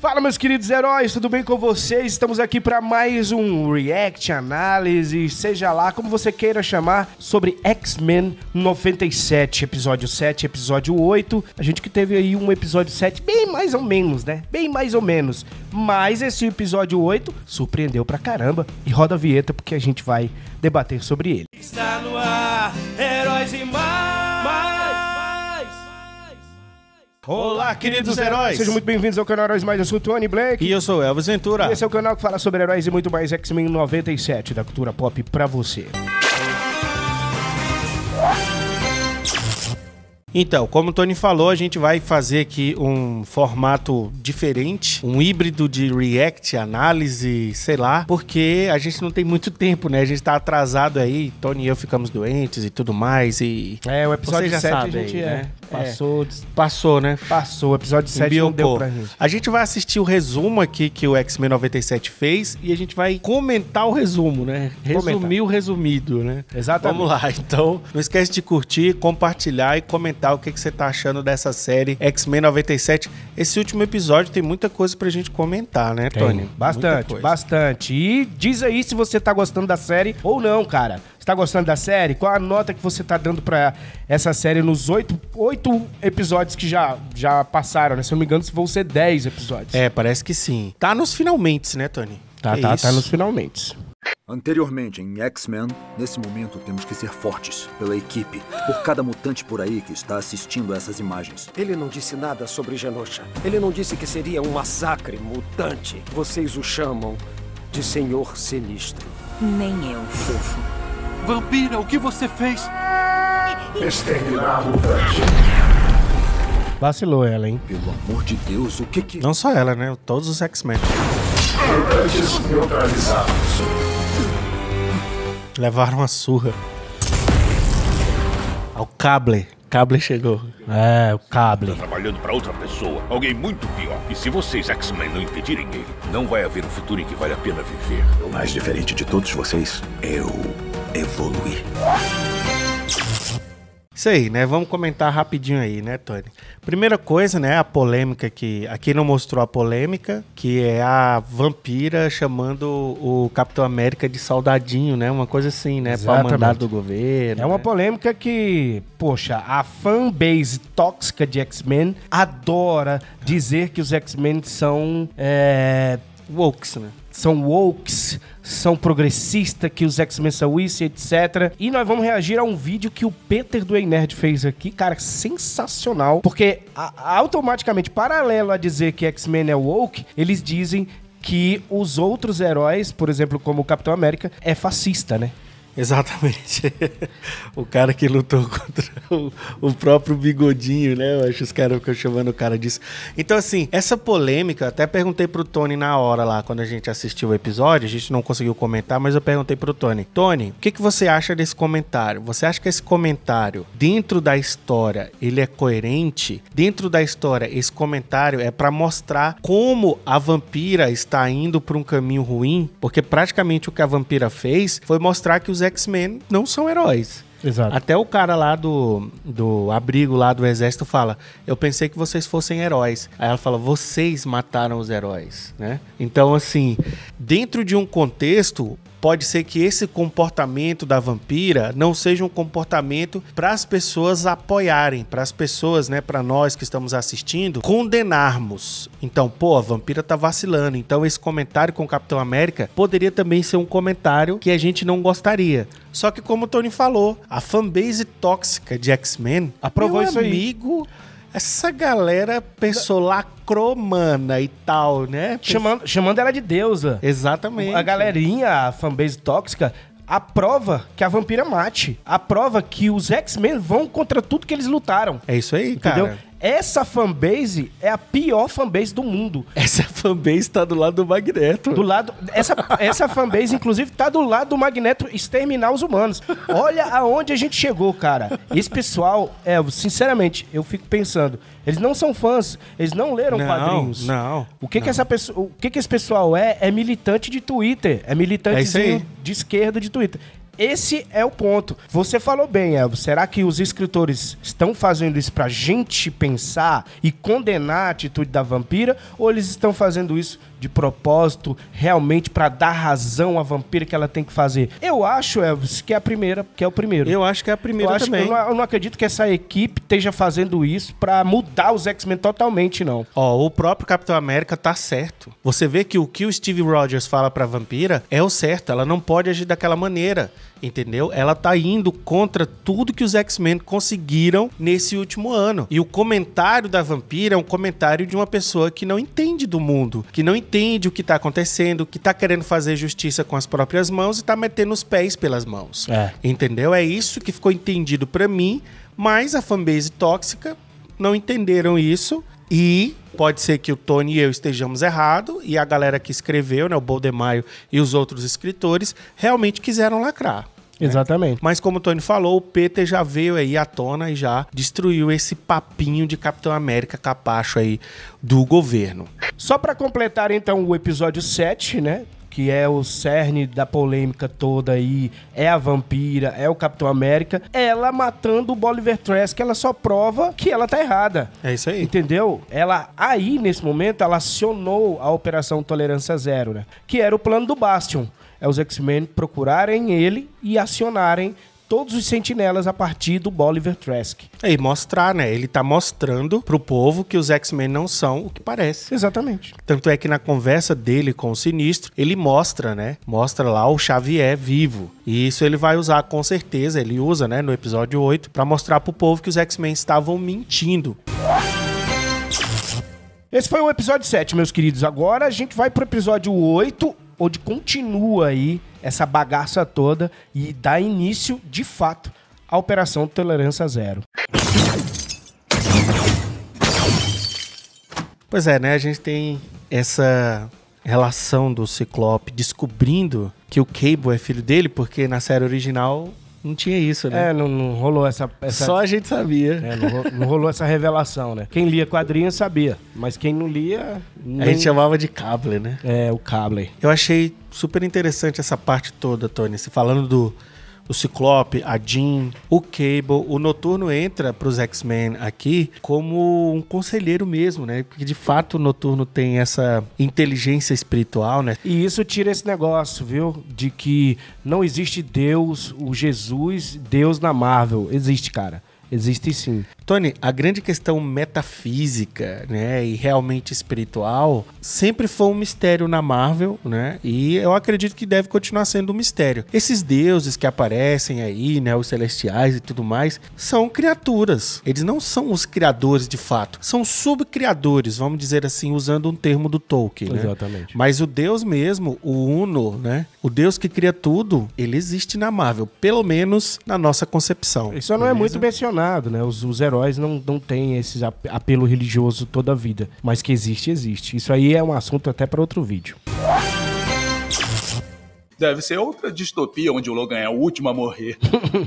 Fala, meus queridos heróis, tudo bem com vocês? Estamos aqui para mais um react, análise, seja lá como você queira chamar, sobre X-Men 97, episódio 7, episódio 8. A gente que teve aí um episódio 7, bem mais ou menos, né? Bem mais ou menos. Mas esse episódio 8 surpreendeu pra caramba. E roda a vinheta porque a gente vai debater sobre ele. Está no ar, heróis e mais. Olá, queridos heróis! Sejam muito bem-vindos ao canal Heróis Mais. Eu sou o Tony Black. E eu sou o Elvis Ventura. E esse é o canal que fala sobre heróis e muito mais X-Men 97 da cultura pop pra você. Então, como o Tony falou, a gente vai fazer aqui um formato diferente, um híbrido de react, análise, sei lá, porque a gente não tem muito tempo, né? A gente tá atrasado aí, Tony e eu ficamos doentes e tudo mais e... É, o episódio já 7 sabe a gente aí, é... Né? Passou, é. passou, né? Passou. O episódio 7 Biopô. não deu pra gente. A gente vai assistir o resumo aqui que o X-Men 97 fez e a gente vai comentar o resumo, né? Resumir o resumido, né? Exatamente. Vamos lá, então. Não esquece de curtir, compartilhar e comentar o que, que você tá achando dessa série X-Men 97. Esse último episódio tem muita coisa pra gente comentar, né, Tony? Bastante, bastante. E diz aí se você tá gostando da série ou não, cara. Tá gostando da série? Qual a nota que você tá dando para essa série nos oito, oito episódios que já, já passaram, né? Se eu não me engano, vão ser dez episódios. É, parece que sim. Tá nos finalmente, né, Tony? Tá, tá, tá nos finalmente. Anteriormente em X-Men, nesse momento temos que ser fortes pela equipe, por cada mutante por aí que está assistindo a essas imagens. Ele não disse nada sobre Genosha. Ele não disse que seria um massacre mutante. Vocês o chamam de Senhor Sinistro. Nem eu, fofo. Vampira, o que você fez? Exterminar é o Vacilou ela, hein? Pelo amor de Deus, o que que... Não só ela, né? Todos os X-Men. neutralizados. Levaram a surra. Ao cable. Cable chegou. É, o Cable. Tá trabalhando para outra pessoa, alguém muito pior. E se vocês, X-Men, não impedirem ele, não vai haver um futuro em que vale a pena viver. Mais diferente de todos vocês, é eu evoluí. Isso aí, né? Vamos comentar rapidinho aí, né, Tony? Primeira coisa, né, a polêmica que aqui não mostrou a polêmica, que é a vampira chamando o Capitão América de saudadinho, né? Uma coisa assim, né, para mandar do governo. É uma né? polêmica que, poxa, a fanbase tóxica de X-Men adora dizer que os X-Men são é, Wokes, né? são wokes, são progressistas, que os X-Men são isso, etc. E nós vamos reagir a um vídeo que o Peter do Nerd fez aqui, cara, sensacional. Porque a, automaticamente, paralelo a dizer que X-Men é woke, eles dizem que os outros heróis, por exemplo, como o Capitão América, é fascista, né? Exatamente. o cara que lutou contra o, o próprio bigodinho, né? Eu acho que os caras ficam chamando o cara disso. Então, assim, essa polêmica, até perguntei pro Tony na hora lá, quando a gente assistiu o episódio, a gente não conseguiu comentar, mas eu perguntei pro Tony: Tony, o que, que você acha desse comentário? Você acha que esse comentário, dentro da história, ele é coerente? Dentro da história, esse comentário é para mostrar como a vampira está indo por um caminho ruim? Porque praticamente o que a vampira fez foi mostrar que os X-Men não são heróis. Exato. Até o cara lá do, do abrigo lá do exército fala: Eu pensei que vocês fossem heróis. Aí ela fala: Vocês mataram os heróis, né? Então, assim, dentro de um contexto, pode ser que esse comportamento da vampira não seja um comportamento para as pessoas apoiarem, para as pessoas, né, para nós que estamos assistindo, condenarmos. Então, pô, a vampira tá vacilando. Então, esse comentário com o Capitão América poderia também ser um comentário que a gente não gostaria. Só que como o Tony falou, a fanbase tóxica de X-Men aprovou Meu isso amigo, aí. Essa galera pensou lacromana e tal, né? Chamando, chamando ela de deusa. Exatamente. A galerinha, a fanbase tóxica, a prova que a vampira mate. A prova que os X-Men vão contra tudo que eles lutaram. É isso aí, Entendeu? cara. Essa fanbase é a pior fanbase do mundo. Essa fanbase tá do lado do Magneto. Do lado. Essa, essa fanbase, inclusive, tá do lado do Magneto exterminar os humanos. Olha aonde a gente chegou, cara. Esse pessoal, é, sinceramente, eu fico pensando. Eles não são fãs, eles não leram não, quadrinhos. Não. O que não. que essa pessoa, o que que esse pessoal é? É militante de Twitter, é militante é de esquerda de Twitter. Esse é o ponto. Você falou bem, Elvo. Será que os escritores estão fazendo isso pra gente pensar e condenar a atitude da vampira? Ou eles estão fazendo isso de propósito realmente para dar razão à vampira que ela tem que fazer. Eu acho, Elvis, que é a primeira, que é o primeiro. Eu acho que é a primeira eu também. eu, não, eu não acredito que essa equipe esteja fazendo isso para mudar os X-Men totalmente, não. Ó, oh, o próprio Capitão América tá certo. Você vê que o que o Steve Rogers fala a vampira é o certo. Ela não pode agir daquela maneira entendeu? Ela tá indo contra tudo que os X-Men conseguiram nesse último ano. E o comentário da vampira é um comentário de uma pessoa que não entende do mundo, que não entende entende o que está acontecendo, que está querendo fazer justiça com as próprias mãos e está metendo os pés pelas mãos. É. Entendeu? É isso que ficou entendido para mim, mas a fanbase tóxica não entenderam isso e pode ser que o Tony e eu estejamos errado e a galera que escreveu, né, o Boldemaio e os outros escritores, realmente quiseram lacrar. Né? Exatamente. Né? Mas como o Tony falou, o Peter já veio aí à tona e já destruiu esse papinho de Capitão América capacho aí do governo. Só para completar então o episódio 7, né? que é o cerne da polêmica toda aí, é a vampira, é o Capitão América, ela matando o Bolivar Trask, ela só prova que ela tá errada. É isso aí. Entendeu? Ela, aí, nesse momento, ela acionou a Operação Tolerância Zero, né? Que era o plano do Bastion é os X-Men procurarem ele e acionarem todos os sentinelas a partir do Bolivar Trask. É, e mostrar, né? Ele tá mostrando pro povo que os X-Men não são o que parece. Exatamente. Tanto é que na conversa dele com o Sinistro, ele mostra, né? Mostra lá o Xavier vivo. E isso ele vai usar com certeza, ele usa, né, no episódio 8, para mostrar pro povo que os X-Men estavam mentindo. Esse foi o episódio 7, meus queridos. Agora a gente vai pro episódio 8, onde continua aí essa bagaça toda e dá início, de fato, à Operação Tolerância Zero. Pois é, né? A gente tem essa relação do Ciclope descobrindo que o Cable é filho dele, porque na série original não tinha isso, né? É, não, não rolou essa, essa, Só a gente sabia. É, não, rolou, não, rolou essa revelação, né? Quem lia quadrinhos sabia, mas quem não lia. Nem... A gente chamava de cable, né? É, o cable. Eu achei super interessante essa parte toda, Tony. Você falando do o Ciclope, a Jean, o Cable. O Noturno entra para os X-Men aqui como um conselheiro mesmo, né? Porque de fato o Noturno tem essa inteligência espiritual, né? E isso tira esse negócio, viu? De que não existe Deus, o Jesus, Deus na Marvel. Existe, cara. Existe sim. Tony, a grande questão metafísica, né, e realmente espiritual, sempre foi um mistério na Marvel, né? E eu acredito que deve continuar sendo um mistério. Esses deuses que aparecem aí, né, os celestiais e tudo mais, são criaturas. Eles não são os criadores de fato, são subcriadores, vamos dizer assim, usando um termo do Tolkien, né? Exatamente. Mas o Deus mesmo, o Uno, né? O Deus que cria tudo, ele existe na Marvel, pelo menos na nossa concepção. Isso não beleza? é muito mencionado questionado, né? Os, os heróis não, não têm esse apelo religioso toda a vida, mas que existe, existe. Isso aí é um assunto até para outro vídeo. Deve ser outra distopia onde o Logan é o último a morrer.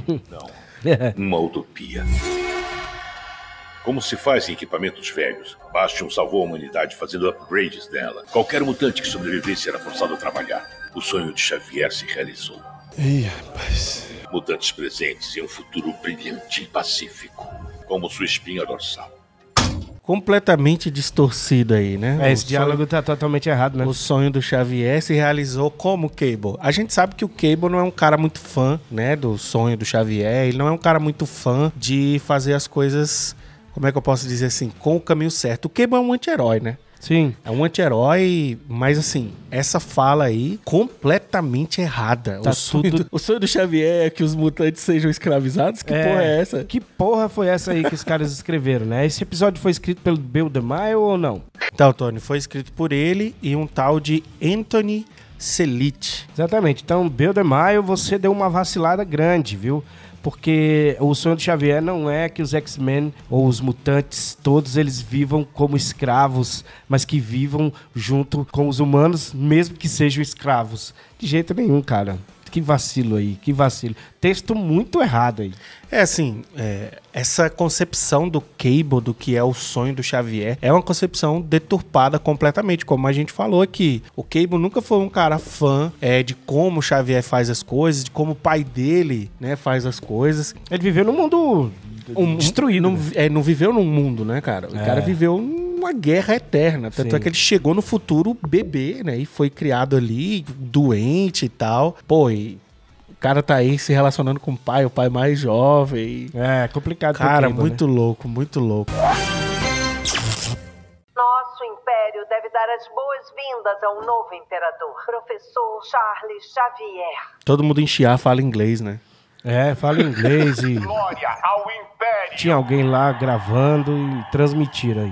não. É. Uma utopia. Como se faz em equipamentos velhos? Bastion salvou a humanidade fazendo upgrades dela. Qualquer mutante que sobrevivesse era forçado a trabalhar. O sonho de Xavier se realizou. Ih, rapaz. Mutantes presentes e um futuro brilhante e pacífico, como sua espinha dorsal. Completamente distorcido aí, né? É, esse o diálogo sonho... tá totalmente errado, né? O sonho do Xavier se realizou como Cable. A gente sabe que o Cable não é um cara muito fã, né, do sonho do Xavier. Ele não é um cara muito fã de fazer as coisas, como é que eu posso dizer assim, com o caminho certo. O Cable é um anti-herói, né? Sim. É um anti-herói, mas assim, essa fala aí completamente errada. Tá o, sonho tudo... do, o sonho do Xavier é que os mutantes sejam escravizados? Que é, porra é essa? Que porra foi essa aí que os caras escreveram, né? Esse episódio foi escrito pelo Bill DeMille ou não? Então, tá, Tony, foi escrito por ele e um tal de Anthony Selite. Exatamente. Então, Bill DeMille, você deu uma vacilada grande, viu? porque o sonho do Xavier não é que os X-Men ou os mutantes todos eles vivam como escravos, mas que vivam junto com os humanos, mesmo que sejam escravos. De jeito nenhum, cara que vacilo aí, que vacilo. Texto muito errado aí. É assim, é, essa concepção do Cable, do que é o sonho do Xavier, é uma concepção deturpada completamente. Como a gente falou aqui, o Cable nunca foi um cara fã é, de como o Xavier faz as coisas, de como o pai dele né, faz as coisas. Ele viveu num mundo um, destruído. Não, né? é, não viveu num mundo, né, cara? O é. cara viveu uma guerra eterna. Tanto é Sim. é que ele chegou no futuro bebê, né? E foi criado ali, doente e tal. Pô, e o cara tá aí se relacionando com o pai, o pai mais jovem. É, complicado. Cara, né? muito né? louco, muito louco. Nosso império deve dar as boas-vindas ao novo imperador, professor Charles Xavier. Todo mundo em fala inglês, né? É, fala inglês e. Glória ao império! Tinha alguém lá gravando e transmitir aí.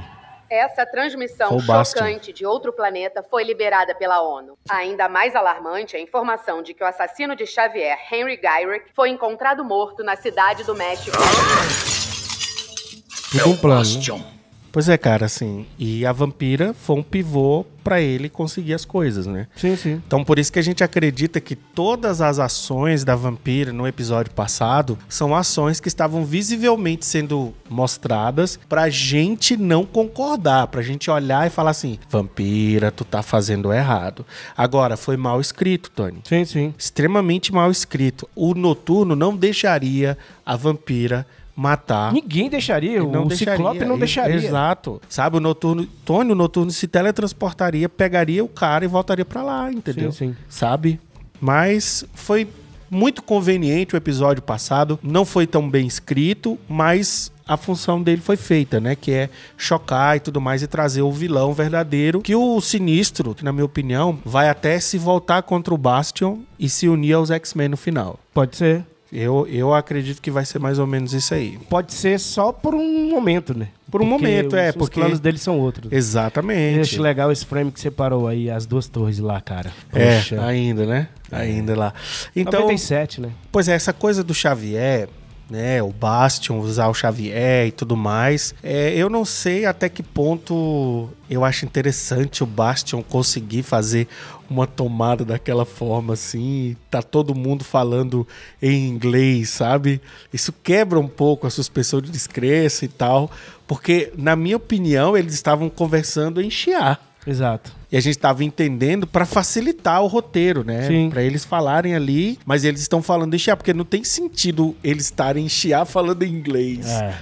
Essa transmissão chocante de outro planeta foi liberada pela ONU. Ainda mais alarmante é a informação de que o assassino de Xavier, Henry Gyrick, foi encontrado morto na cidade do México. Tudo um plano. Pois é, cara, assim. E a vampira foi um pivô para ele conseguir as coisas, né? Sim, sim. Então por isso que a gente acredita que todas as ações da vampira no episódio passado são ações que estavam visivelmente sendo mostradas pra gente não concordar, pra gente olhar e falar assim: "Vampira, tu tá fazendo errado". Agora foi mal escrito, Tony. Sim, sim. Extremamente mal escrito. O noturno não deixaria a vampira matar. Ninguém deixaria, não o deixaria, Ciclope não deixaria. Exato. Sabe, o Noturno, Tony, o Noturno se teletransportaria, pegaria o cara e voltaria para lá, entendeu? Sim, sim. Sabe? Mas foi muito conveniente o episódio passado, não foi tão bem escrito, mas a função dele foi feita, né? Que é chocar e tudo mais e trazer o vilão verdadeiro. Que o Sinistro, que na minha opinião, vai até se voltar contra o Bastion e se unir aos X-Men no final. Pode ser. Eu, eu acredito que vai ser mais ou menos isso aí. Pode ser só por um momento, né? Por um porque momento, é, os, é. porque os planos deles são outros. Exatamente. Eu achei legal esse frame que separou aí, as duas torres lá, cara. É, Poxa. Né? É, ainda, né? Ainda é. lá. Então, 97, né? Pois é, essa coisa do Xavier né? O Bastion, usar o Xavier e tudo mais. É, eu não sei até que ponto eu acho interessante o Bastion conseguir fazer uma tomada daquela forma assim, tá todo mundo falando em inglês, sabe? Isso quebra um pouco a suspensão de descrença e tal, porque na minha opinião eles estavam conversando em chiar. Exato e a gente estava entendendo para facilitar o roteiro, né? Para eles falarem ali, mas eles estão falando em Xia, porque não tem sentido eles estarem em falando em inglês. É.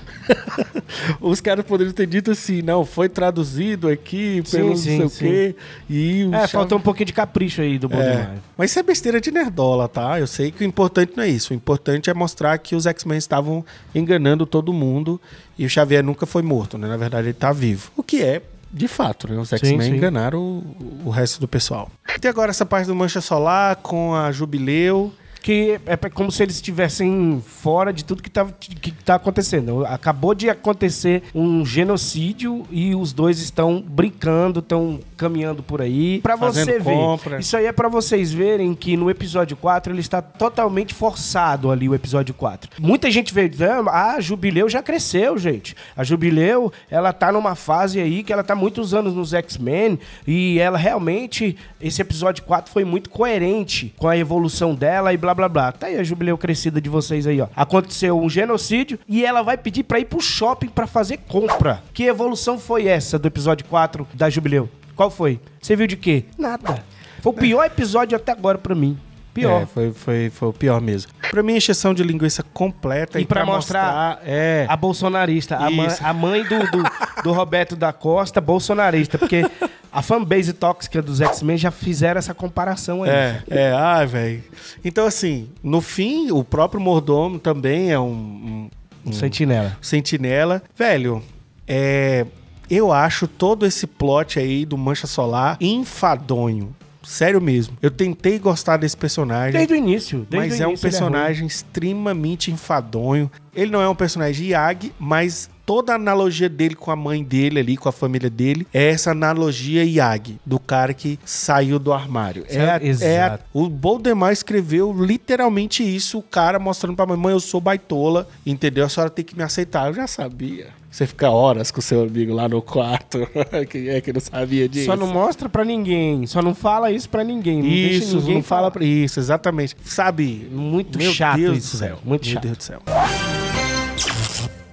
Os caras poderiam ter dito assim, não, foi traduzido aqui pelo sim, não sei sim. o quê. E o é, faltou um pouquinho de capricho aí do Baudelaire. É. Mas isso é besteira de nerdola, tá? Eu sei que o importante não é isso. O importante é mostrar que os X-Men estavam enganando todo mundo e o Xavier nunca foi morto, né? Na verdade, ele está vivo. O que é de fato, né? Os X-Men enganaram o, o resto do pessoal. Tem agora essa parte do Mancha Solar com a Jubileu que é como se eles estivessem fora de tudo que está que tá acontecendo. Acabou de acontecer um genocídio e os dois estão brincando, estão caminhando por aí. Para você compra. ver, isso aí é para vocês verem que no episódio 4 ele está totalmente forçado ali o episódio 4. Muita gente veio dizendo, ah, a Jubileu já cresceu, gente. A Jubileu, ela tá numa fase aí que ela tá muitos anos nos X-Men e ela realmente esse episódio 4 foi muito coerente com a evolução dela e blá blá, blá. Tá aí a jubileu crescida de vocês aí, ó. Aconteceu um genocídio e ela vai pedir pra ir pro shopping pra fazer compra. Que evolução foi essa do episódio 4 da jubileu? Qual foi? Você viu de quê? Nada. Foi o pior episódio até agora pra mim. Pior. É, foi, foi, foi o pior mesmo. Pra mim, encheção de linguiça completa. E, e pra, pra mostrar, mostrar é... a bolsonarista, a, ma a mãe do, do, do, Roberto da Costa, bolsonarista. Porque A fanbase tóxica dos X-Men já fizeram essa comparação aí. É, é ah, velho. Então, assim, no fim, o próprio Mordomo também é um. um, um sentinela. Sentinela. Velho, é. Eu acho todo esse plot aí do Mancha Solar enfadonho. Sério mesmo. Eu tentei gostar desse personagem. Desde o início. Desde mas o início é um é personagem extremamente enfadonho. Ele não é um personagem Yag, mas toda a analogia dele com a mãe dele ali, com a família dele, é essa analogia Yag, do cara que saiu do armário. É, é o Boldemar escreveu literalmente isso, o cara mostrando pra mãe, mãe, eu sou baitola, entendeu? A senhora tem que me aceitar. Eu já sabia. Você fica horas com seu amigo lá no quarto. Quem é que não sabia disso? Só não mostra para ninguém. Só não fala isso para ninguém. Não isso, ninguém não fala para isso, exatamente. Sabe? Muito Meu chato Deus isso, do céu. Muito Meu chato. Deus do céu.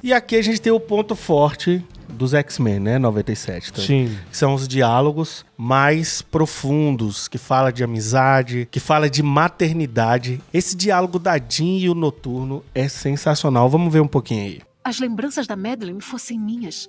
E aqui a gente tem o ponto forte dos X-Men, né? 97. Sim. Que são os diálogos mais profundos, que fala de amizade, que fala de maternidade. Esse diálogo da Jean e o Noturno é sensacional. Vamos ver um pouquinho aí. As lembranças da Madeline fossem minhas,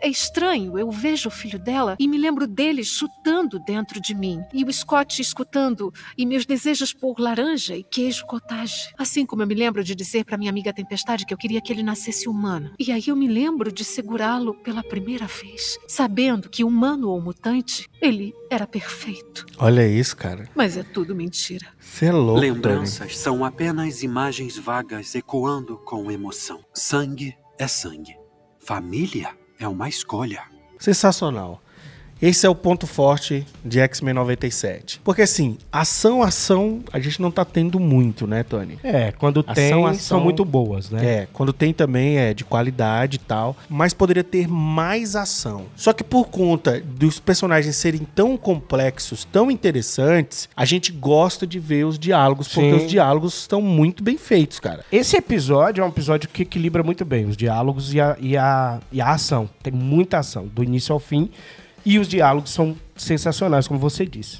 é, é, estranho, eu vejo o filho dela e me lembro dele chutando dentro de mim, e o Scott escutando, e meus desejos por laranja e queijo cottage. Assim como eu me lembro de dizer para minha amiga Tempestade que eu queria que ele nascesse humano. E aí eu me lembro de segurá-lo pela primeira vez, sabendo que humano ou mutante, ele era perfeito. Olha isso, cara. Mas é tudo mentira. Você é louco. Lembranças são apenas imagens vagas ecoando com emoção. Sangue é sangue. Família é uma escolha. Sensacional. Esse é o ponto forte de X-Men 97. Porque assim, ação, ação, a gente não tá tendo muito, né, Tony? É, quando ação, tem, ação, são muito boas, né? É, quando tem também é de qualidade e tal, mas poderia ter mais ação. Só que por conta dos personagens serem tão complexos, tão interessantes, a gente gosta de ver os diálogos, Sim. porque os diálogos estão muito bem feitos, cara. Esse episódio é um episódio que equilibra muito bem os diálogos e a, e a, e a ação. Tem muita ação, do início ao fim. E os diálogos são sensacionais, como você disse.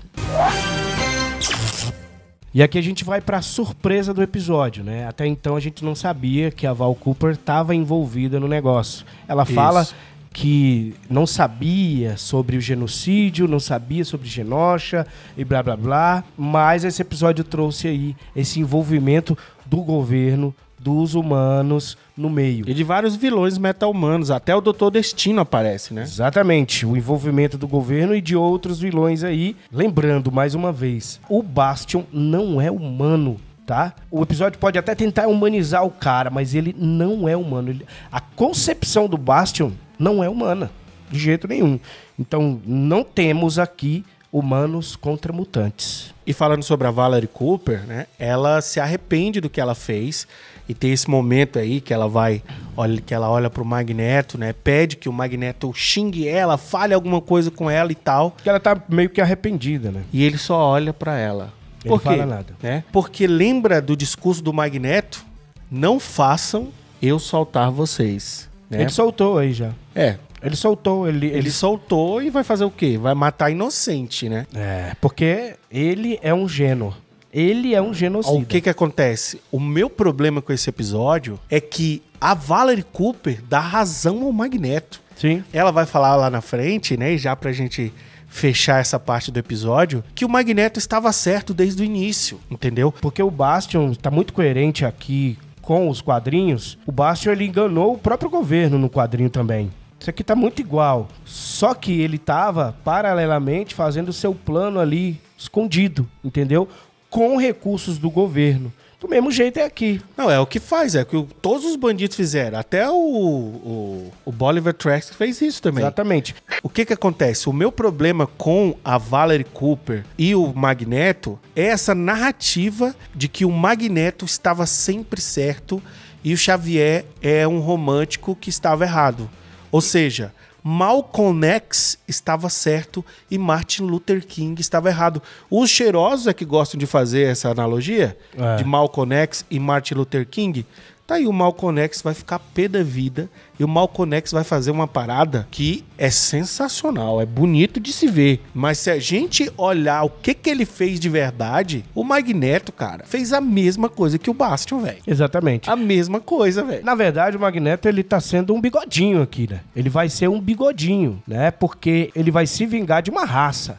E aqui a gente vai para a surpresa do episódio, né? Até então a gente não sabia que a Val Cooper estava envolvida no negócio. Ela Isso. fala que não sabia sobre o genocídio, não sabia sobre Genosha e blá blá blá, mas esse episódio trouxe aí esse envolvimento do governo dos humanos no meio. E de vários vilões meta-humanos, até o Doutor Destino aparece, né? Exatamente, o envolvimento do governo e de outros vilões aí. Lembrando, mais uma vez, o Bastion não é humano. Tá? O episódio pode até tentar humanizar o cara, mas ele não é humano. Ele... A concepção do Bastion não é humana, de jeito nenhum. Então, não temos aqui humanos contra mutantes. E falando sobre a Valerie Cooper, né? Ela se arrepende do que ela fez e tem esse momento aí que ela vai, olha, que ela olha pro Magneto, né? Pede que o Magneto xingue ela, fale alguma coisa com ela e tal. Que ela tá meio que arrependida, né? E ele só olha para ela. Ele Por quê? fala nada. Né? Porque lembra do discurso do Magneto? Não façam eu soltar vocês. Né? Ele soltou aí já. É, ele soltou, ele, ele, ele... soltou e vai fazer o quê? Vai matar inocente, né? É, porque ele é um gênio. Ele é um genocida. O que que acontece? O meu problema com esse episódio é que a Valerie Cooper dá razão ao Magneto. Sim. Ela vai falar lá na frente, né? E já pra gente fechar essa parte do episódio, que o Magneto estava certo desde o início, entendeu? Porque o Bastion tá muito coerente aqui com os quadrinhos. O Bastion ele enganou o próprio governo no quadrinho também. Isso aqui tá muito igual. Só que ele tava paralelamente fazendo o seu plano ali escondido, entendeu? com recursos do governo. Do mesmo jeito é aqui. Não, é o que faz, é o que todos os bandidos fizeram. Até o, o, o Bolivar Trax fez isso também. Exatamente. O que que acontece? O meu problema com a Valerie Cooper e o Magneto é essa narrativa de que o Magneto estava sempre certo e o Xavier é um romântico que estava errado. Ou seja, Malcolm X estava certo e Martin Luther King estava errado. Os cheirosos é que gostam de fazer essa analogia é. de Malcolm X e Martin Luther King, e tá aí o Malconex vai ficar pé da vida e o Malconex vai fazer uma parada que é sensacional, é bonito de se ver. Mas se a gente olhar o que que ele fez de verdade, o Magneto, cara, fez a mesma coisa que o Bastion, velho. Exatamente. A mesma coisa, velho. Na verdade, o Magneto ele tá sendo um bigodinho aqui, né? Ele vai ser um bigodinho, né? Porque ele vai se vingar de uma raça.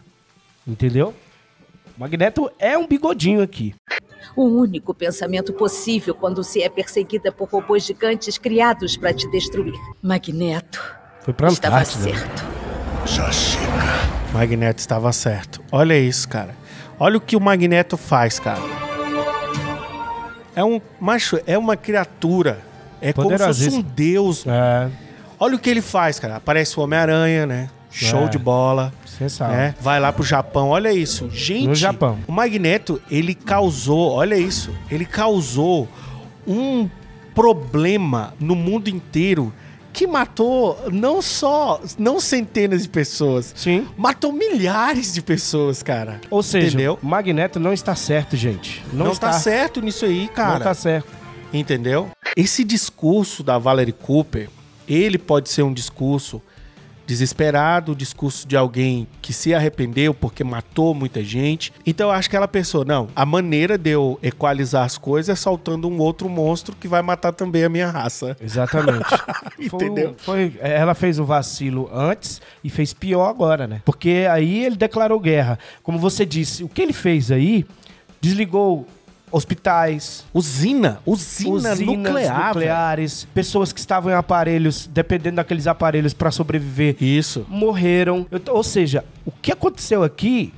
Entendeu? Magneto é um bigodinho aqui. O único pensamento possível quando se é perseguida por robôs gigantes criados para te destruir. Magneto. Foi pra estava Antártida. certo. Já chega. Magneto estava certo. Olha isso, cara. Olha o que o Magneto faz, cara. É um macho, é uma criatura. É como se fosse um deus. É. Olha o que ele faz, cara. Aparece o Homem-Aranha, né? Show é. de bola. Sensacional. Né? Vai lá pro Japão, olha isso. Gente, no Japão. o Magneto, ele causou, olha isso, ele causou um problema no mundo inteiro que matou não só não centenas de pessoas, sim, matou milhares de pessoas, cara. Ou seja, entendeu? Magneto não está certo, gente. Não, não está. está certo nisso aí, cara. Não está certo. Entendeu? Esse discurso da Valerie Cooper, ele pode ser um discurso desesperado, o discurso de alguém que se arrependeu porque matou muita gente. Então eu acho que ela pensou, não, a maneira de eu equalizar as coisas é soltando um outro monstro que vai matar também a minha raça. Exatamente. Entendeu? Foi, foi, ela fez o vacilo antes e fez pior agora, né? Porque aí ele declarou guerra. Como você disse, o que ele fez aí desligou hospitais. Usina, usina usinas nuclear, nucleares, pessoas que estavam em aparelhos, dependendo daqueles aparelhos para sobreviver. Isso. Morreram. Eu, ou seja, o que aconteceu aqui,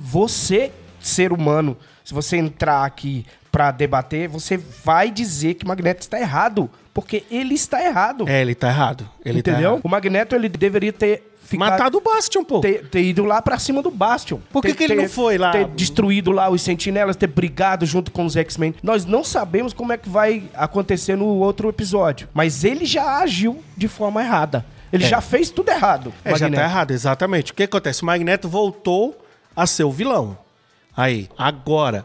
você, ser humano, se você entrar aqui para debater, você vai dizer que Magneto está errado, porque ele está errado. É, ele está errado. Ele tá Entendeu? Tá errado. O Magneto ele deveria ter ficar, matado o Bastion, pô. Ter, ter ido lá pra cima do Bastion. Por que, ter, que ele ter, não foi lá? Ter destruído lá os sentinelas, ter brigado junto com os X-Men. Nós não sabemos como é que vai acontecer no outro episódio. Mas ele já agiu de forma errada. Ele é. já fez tudo errado. É, Magneto. já tá errado, exatamente. O que acontece? O Magneto voltou a ser o vilão. Aí, agora,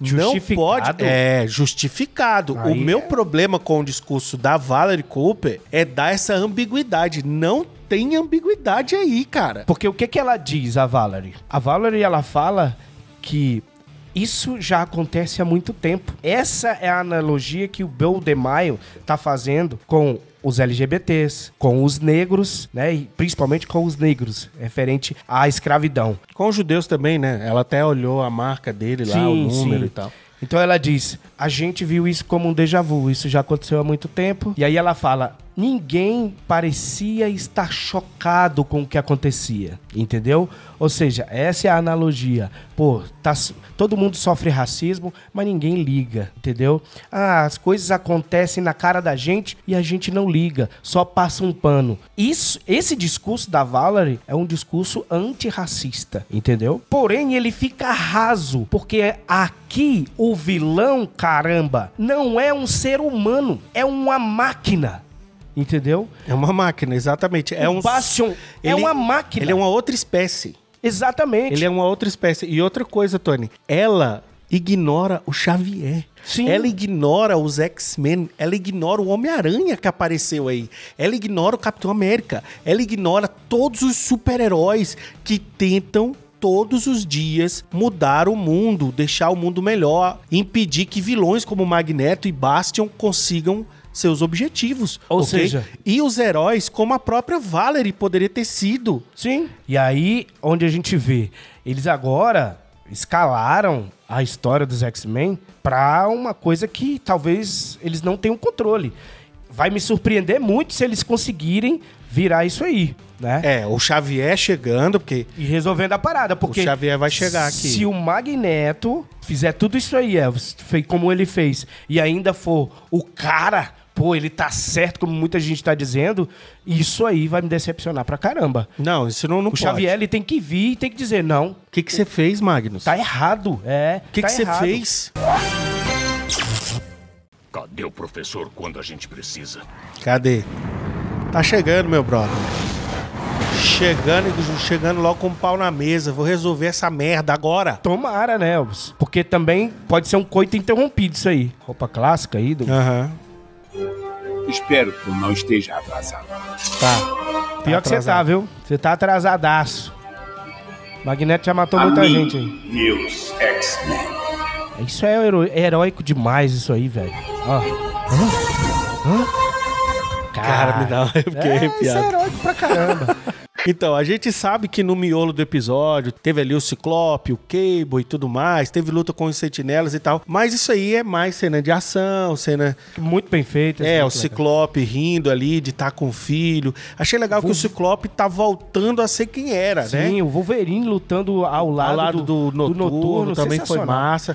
não pode. É, justificado. Aí o meu é. problema com o discurso da Valerie Cooper é dar essa ambiguidade. Não tem ambiguidade aí, cara. Porque o que, que ela diz, a Valerie? A Valerie, ela fala que isso já acontece há muito tempo. Essa é a analogia que o Bill de Maio está fazendo com os LGBTs, com os negros, né? E principalmente com os negros, referente à escravidão. Com os judeus também, né? Ela até olhou a marca dele lá, sim, o número sim. e tal. Então ela diz: a gente viu isso como um déjà vu, isso já aconteceu há muito tempo. E aí ela fala: ninguém parecia estar chocado com o que acontecia, entendeu? Ou seja, essa é a analogia. Pô, tá, todo mundo sofre racismo, mas ninguém liga, entendeu? Ah, as coisas acontecem na cara da gente e a gente não liga, só passa um pano. Isso, esse discurso da Valerie é um discurso antirracista, entendeu? Porém, ele fica raso, porque aqui o vilão, caramba, não é um ser humano, é uma máquina Entendeu? É uma máquina, exatamente. É um Bastion. É ele, é uma máquina. Ele é uma outra espécie. Exatamente. Ele é uma outra espécie. E outra coisa, Tony, ela ignora o Xavier. Sim. Ela ignora os X-Men, ela ignora o Homem-Aranha que apareceu aí, ela ignora o Capitão América, ela ignora todos os super-heróis que tentam todos os dias mudar o mundo, deixar o mundo melhor, impedir que vilões como Magneto e Bastion consigam seus objetivos. Ou okay? seja, e os heróis como a própria Valerie poderia ter sido. Sim. E aí, onde a gente vê, eles agora escalaram a história dos X-Men para uma coisa que talvez eles não tenham controle. Vai me surpreender muito se eles conseguirem virar isso aí né? É, o Xavier chegando, porque. E resolvendo a parada, porque. O Xavier vai chegar aqui. Se o Magneto fizer tudo isso aí, é, como ele fez, e ainda for o cara, pô, ele tá certo, como muita gente tá dizendo, isso aí vai me decepcionar pra caramba. Não, isso não, não o pode. O Xavier ele tem que vir e tem que dizer, não. O que você fez, Magnus? Tá errado, é. O que tá você tá fez? Cadê o professor quando a gente precisa? Cadê? Tá chegando, meu brother. Chegando, chegando logo com o um pau na mesa. Vou resolver essa merda agora. Tomara, né, Elvis? Porque também pode ser um coito interrompido isso aí. Roupa clássica aí do. Aham. Espero que não esteja atrasado. Tá. tá. Pior que você tá, atrasado. viu? Você tá atrasadaço. Magneto já matou muita mim, gente aí. X-Men. É, isso é heró heróico demais, isso aí, velho. Ó. Hã? Hã? Cara, me dá. Eu fiquei é, arrepiado. Isso é heróico pra caramba. Então, a gente sabe que no miolo do episódio teve ali o Ciclope, o Cable e tudo mais, teve luta com os sentinelas e tal, mas isso aí é mais cena de ação, cena. Muito bem feita. É, assim, o Ciclope legal. rindo ali de estar tá com o filho. Achei legal Vul... que o Ciclope tá voltando a ser quem era, Sim, né? Sim, o Wolverine lutando ao lado, ao lado do, do, noturno, do noturno também foi massa.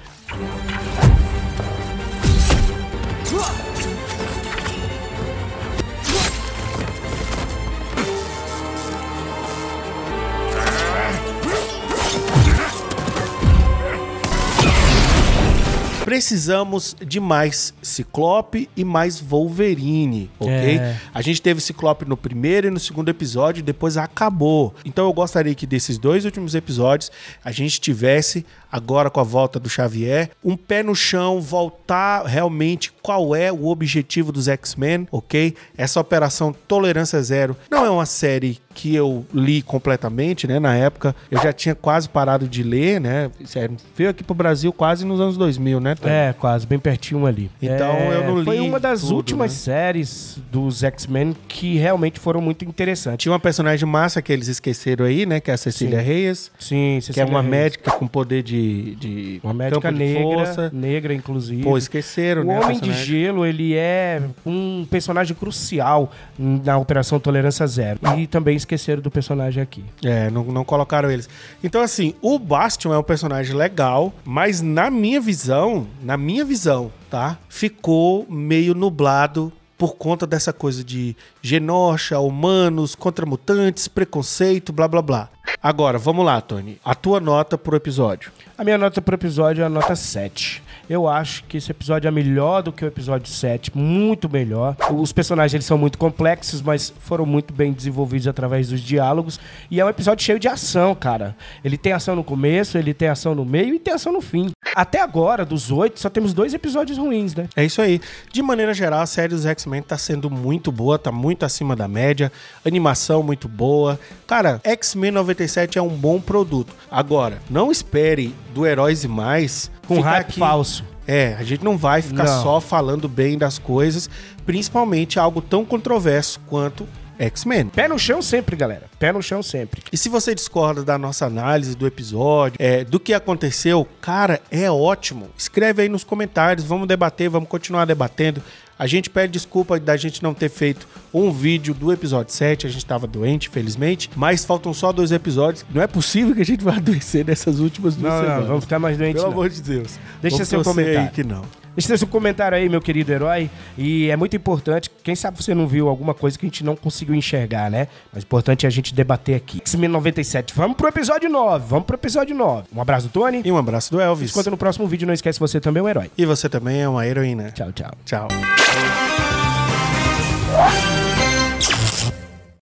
precisamos de mais Ciclope e mais Wolverine, ok? É. A gente teve Ciclope no primeiro e no segundo episódio, depois acabou. Então eu gostaria que desses dois últimos episódios a gente tivesse, agora com a volta do Xavier, um pé no chão, voltar realmente qual é o objetivo dos X-Men, ok? Essa operação Tolerância Zero não é uma série que eu li completamente, né? Na época eu já tinha quase parado de ler, né? Sério, é, veio aqui pro Brasil quase nos anos 2000, né? É, quase, bem pertinho ali. Então é, eu não é, li. Foi uma das tudo, últimas né? séries dos X-Men que realmente foram muito interessantes. Tinha uma personagem massa que eles esqueceram aí, né? Que é a Cecília Sim. Reyes. Sim, Cecília Que é uma médica com poder de. de uma médica negra. Força. Negra, inclusive. Pô, esqueceram, o né? O Homem de Gelo, ele é um personagem crucial na Operação Tolerância Zero. E também esqueceram do personagem aqui. É, não, não colocaram eles. Então, assim, o Bastion é um personagem legal, mas na minha visão, na minha visão, tá? Ficou meio nublado por conta dessa coisa de genocha, humanos, contra mutantes, preconceito, blá blá blá. Agora, vamos lá, Tony. A tua nota pro episódio. A minha nota pro episódio é a nota 7. Eu acho que esse episódio é melhor do que o episódio 7, muito melhor. Os personagens eles são muito complexos, mas foram muito bem desenvolvidos através dos diálogos. E é um episódio cheio de ação, cara. Ele tem ação no começo, ele tem ação no meio e tem ação no fim. Até agora, dos oito, só temos dois episódios ruins, né? É isso aí. De maneira geral, a série dos X-Men tá sendo muito boa, tá muito acima da média. Animação muito boa. Cara, X-Men 97 é um bom produto. Agora, não espere do Heróis e Mais com ficar hack falso. É, a gente não vai ficar não. só falando bem das coisas, principalmente algo tão controverso quanto X-Men. Pé no chão sempre, galera. Pé no chão sempre. E se você discorda da nossa análise do episódio, é, do que aconteceu, cara, é ótimo. Escreve aí nos comentários, vamos debater, vamos continuar debatendo. A gente pede desculpa da gente não ter feito um vídeo do episódio 7, a gente estava doente, felizmente, mas faltam só dois episódios. Não é possível que a gente vá adoecer nessas últimas duas não, semanas. Não, vamos ficar mais doentes. Pelo não. amor de Deus. Deixa vamos seu comentário. aí que não. Deixe seu comentário aí, meu querido herói. E é muito importante, quem sabe você não viu alguma coisa que a gente não conseguiu enxergar, né? Mas o importante é a gente debater aqui. X-Men 97, vamos pro episódio 9. Vamos pro episódio 9. Um abraço do Tony. E um abraço do Elvis. Enquanto no próximo vídeo, não esquece, você também é um herói. E você também é uma heroína. Tchau, tchau. Tchau.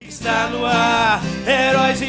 Está no ar, heróis e